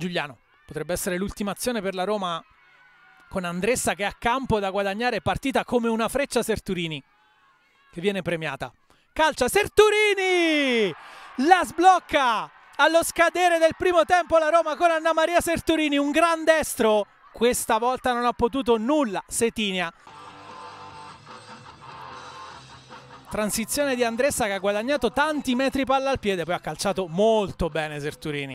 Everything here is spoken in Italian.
Giuliano, potrebbe essere l'ultima azione per la Roma con Andressa che è a campo da guadagnare partita come una freccia Serturini che viene premiata. Calcia Serturini! La sblocca! Allo scadere del primo tempo la Roma con Anna Maria Serturini, un gran destro. Questa volta non ha potuto nulla Setinia. Transizione di Andressa che ha guadagnato tanti metri palla al piede, poi ha calciato molto bene Serturini.